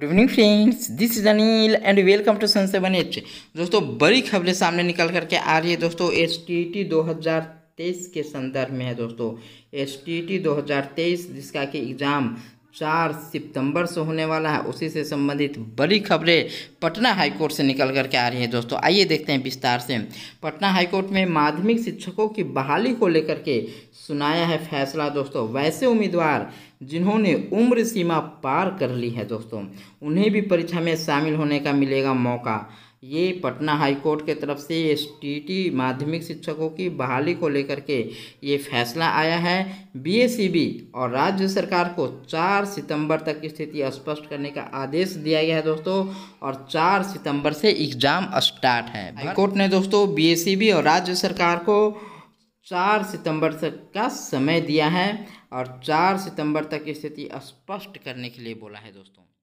good evening friends this is Anil and welcome to sun seven H दोस्तों बड़ी खबरें सामने निकल करके आ रही है दोस्तों एस टी टी दो हज़ार तेईस के संदर्भ में है दोस्तों एस टी टी दो हज़ार तेईस जिसका कि एग्ज़ाम चार सितंबर से होने वाला है उसी से संबंधित बड़ी खबरें पटना हाईकोर्ट से निकल करके आ रही हैं दोस्तों आइए देखते हैं विस्तार से पटना हाईकोर्ट में माध्यमिक शिक्षकों की बहाली को लेकर के सुनाया है फैसला दोस्तों वैसे उम्मीदवार जिन्होंने उम्र सीमा पार कर ली है दोस्तों उन्हें भी परीक्षा में शामिल होने का मिलेगा मौका ये पटना हाईकोर्ट के तरफ से एस टी माध्यमिक शिक्षकों की बहाली को लेकर के ये फैसला आया है बी और राज्य सरकार को 4 सितंबर तक स्थिति स्पष्ट करने का आदेश दिया गया है दोस्तों और 4 सितंबर से एग्ज़ाम स्टार्ट है हाईकोर्ट ने दोस्तों बी और राज्य सरकार को चार सितंबर तक का समय दिया है और चार सितंबर तक स्थिति स्पष्ट करने के लिए बोला है दोस्तों